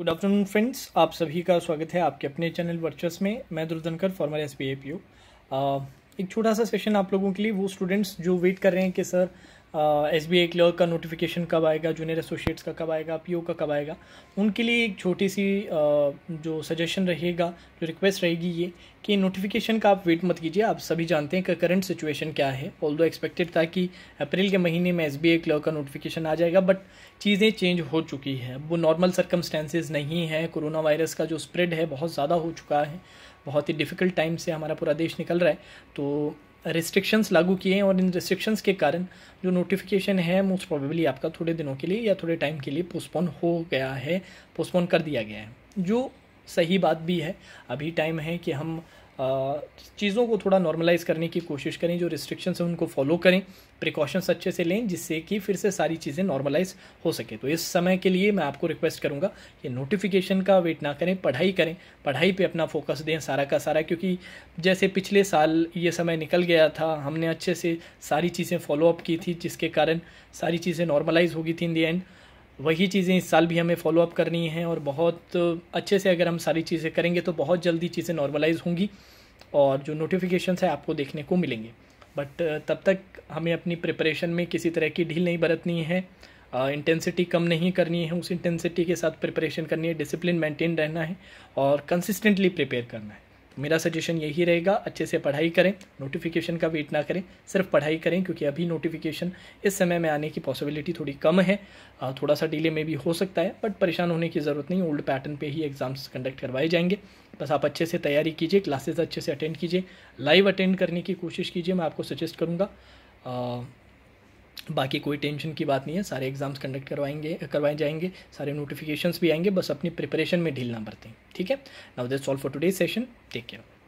good afternoon friends आप सभी का स्वागत है आपके अपने चैनल वर्चस में मैं दुर्धनकर फॉर्मर एस बी एक छोटा सा सेशन आप लोगों के लिए वो स्टूडेंट्स जो वेट कर रहे हैं कि sir S B I clerk का नोटिफिकेशन कब आएगा जूनियर एसोसिएट्स का कब आएगा पी ओ का कब आएगा उनके लिए एक छोटी सी uh, जो सजेशन रहेगा जो रिक्वेस्ट रहेगी ये कि नोटिफिकेशन का आप वेट मत कीजिए आप सभी जानते हैं कि करंट सिचुएशन क्या है ऑल दो एक्सपेक्टेड था कि अप्रैल के महीने में एस बी आई क्लर्क का नोटिफिकेशन आ जाएगा बट चीज़ें चेंज हो चुकी है वो नॉर्मल सर्कमस्टेंसेज नहीं है कोरोना वायरस का जो स्प्रेड है बहुत ज़्यादा हो चुका है बहुत ही डिफ़िकल्ट टाइम से हमारा पूरा देश निकल रहा है तो रिस्ट्रिक्शंस लागू किए हैं और इन रिस्ट्रिक्शंस के कारण जो नोटिफिकेशन है मोस्ट प्रोबेबली आपका थोड़े दिनों के लिए या थोड़े टाइम के लिए पोस्टपोन हो गया है पोस्टपोन कर दिया गया है जो सही बात भी है अभी टाइम है कि हम चीज़ों को थोड़ा नॉर्मलाइज करने की कोशिश करें जो रिस्ट्रिक्शंस हैं उनको फॉलो करें प्रिकॉशंस अच्छे से लें जिससे कि फिर से सारी चीज़ें नॉर्मलाइज हो सके तो इस समय के लिए मैं आपको रिक्वेस्ट करूँगा कि नोटिफिकेशन का वेट ना करें पढ़ाई करें पढ़ाई पे अपना फोकस दें सारा का सारा क्योंकि जैसे पिछले साल ये समय निकल गया था हमने अच्छे से सारी चीज़ें फॉलोअप की थी जिसके कारण सारी चीज़ें नॉर्मलाइज होगी थी इन दी एंड वही चीज़ें इस साल भी हमें फॉलोअप करनी है और बहुत अच्छे से अगर हम सारी चीज़ें करेंगे तो बहुत जल्दी चीज़ें नॉर्मलाइज होंगी और जो नोटिफिकेशन है आपको देखने को मिलेंगे बट तब तक हमें अपनी प्रिपरेशन में किसी तरह की ढील नहीं बरतनी है इंटेंसिटी कम नहीं करनी है उस इंटेंसिटी के साथ प्रिपरेशन करनी है डिसिप्लिन मेंटेन रहना है और कंसिस्टेंटली प्रिपेयर करना है मेरा सजेशन यही रहेगा अच्छे से पढ़ाई करें नोटिफिकेशन का वेट ना करें सिर्फ पढ़ाई करें क्योंकि अभी नोटिफिकेशन इस समय में आने की पॉसिबिलिटी थोड़ी कम है थोड़ा सा डिले में भी हो सकता है बट परेशान होने की ज़रूरत नहीं ओल्ड पैटर्न पे ही एग्ज़ाम्स कंडक्ट करवाए जाएंगे बस आप अच्छे से तैयारी कीजिए क्लासेज अच्छे से अटेंड कीजिए लाइव अटेंड करने की कोशिश कीजिए मैं आपको सजेस्ट करूँगा बाकी कोई टेंशन की बात नहीं है सारे एग्ज़ाम्स कंडक्ट करवाएंगे करवाए जाएंगे सारे नोटिफिकेशंस भी आएंगे बस अपनी प्रिपरेशन में ढीलना पड़ते बरतें ठीक है now that's all for today session take care